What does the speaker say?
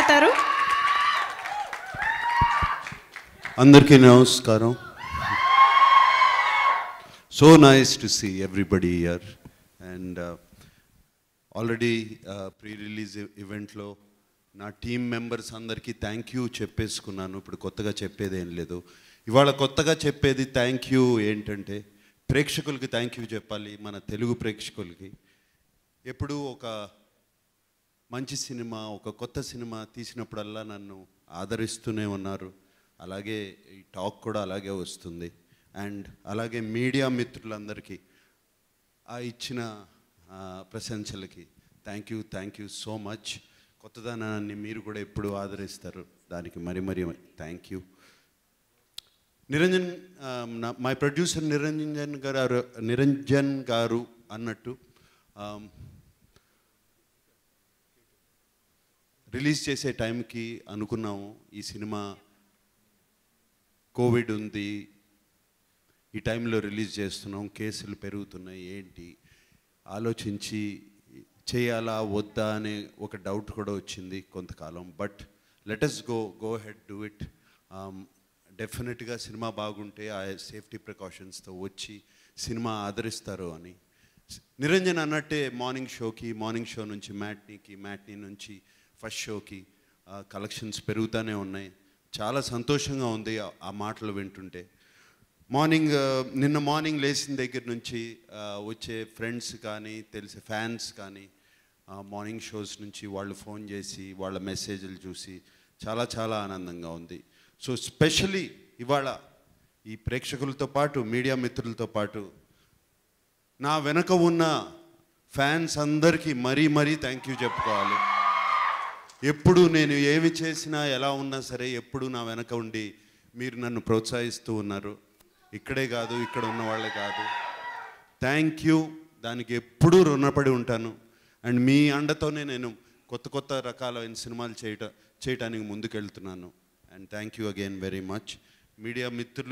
మాట్లాడతారు అందరికీ నమస్కారం so nice to see everybody here and already pre release ఈవెంట్లో నా టీం మెంబర్స్ అందరికీ థ్యాంక్ యూ చెప్పేసుకున్నాను ఇప్పుడు కొత్తగా చెప్పేది ఏం లేదు ఇవాళ కొత్తగా చెప్పేది థ్యాంక్ యూ ఏంటంటే ప్రేక్షకులకి థ్యాంక్ యూ చెప్పాలి మన తెలుగు ప్రేక్షకులకి ఎప్పుడు ఒక మంచి సినిమా ఒక కొత్త సినిమా తీసినప్పుడల్లా నన్ను ఆదరిస్తూనే ఉన్నారు అలాగే ఈ టాక్ కూడా అలాగే వస్తుంది అండ్ అలాగే మీడియా మిత్రులందరికీ ఆ ఇచ్చిన ప్రశంసలకి thank you thank you so much కొత్తదనాన్ని మీరు కూడా ఎప్పుడు ఆదరిస్తారు దానికి మరి మరి thank you Niranjan my producer Niranjan garu Niranjan గారు అన్నట్టు రిలీజ్ చేసే టైంకి అనుకున్నాము ఈ సినిమా కోవిడ్ ఉంది ఈ టైంలో రిలీజ్ చేస్తున్నాం కేసులు పెరుగుతున్నాయి ఏంటి ఆలోచించి చేయాలా వద్దా అనే ఒక డౌట్ కూడా వచ్చింది కొంతకాలం but let us go go ahead do it డెఫినెట్గా సినిమా బాగుంటే ఆ సేఫ్టీ ప్రికాషన్స్తో వచ్చి సినిమా ఆదరిస్తారు అని నిరంజన్ అన్నట్టే మార్నింగ్ షోకి మార్నింగ్ షో నుంచి మ్యాట్నీకి మ్యాట్నీ నుంచి ఫస్ట్ షోకి కలెక్షన్స్ పెరుగుతూనే ఉన్నాయి చాలా సంతోషంగా ఉంది ఆ మాటలు వింటుంటే మార్నింగ్ నిన్న మార్నింగ్ లేచిన దగ్గర నుంచి వచ్చే ఫ్రెండ్స్ కానీ తెలిసే ఫ్యాన్స్ కానీ మార్నింగ్ షోస్ నుంచి వాళ్ళు ఫోన్ చేసి వాళ్ళ మెసేజ్లు చూసి చాలా చాలా ఆనందంగా ఉంది సో స్పెషలీ ఇవాళ ఈ ప్రేక్షకులతో పాటు మీడియా మిత్రులతో పాటు నా వెనక ఉన్న ఫ్యాన్స్ అందరికీ మరీ మరీ థ్యాంక్ యూ చెప్పుకోవాలి ఎప్పుడు నేను ఏమి చేసినా ఎలా ఉన్నా సరే ఎప్పుడు నా వెనక ఉండి మీరు నన్ను ప్రోత్సహిస్తూ ఉన్నారు ఇక్కడే కాదు ఇక్కడ ఉన్న వాళ్ళే కాదు థ్యాంక్ యూ దానికి ఎప్పుడూ రుణపడి ఉంటాను అండ్ మీ అండతోనే నేను కొత్త కొత్త రకాలైన సినిమాలు చేయటం చేయటానికి ముందుకెళ్తున్నాను and thank you again very much media మిత్రులు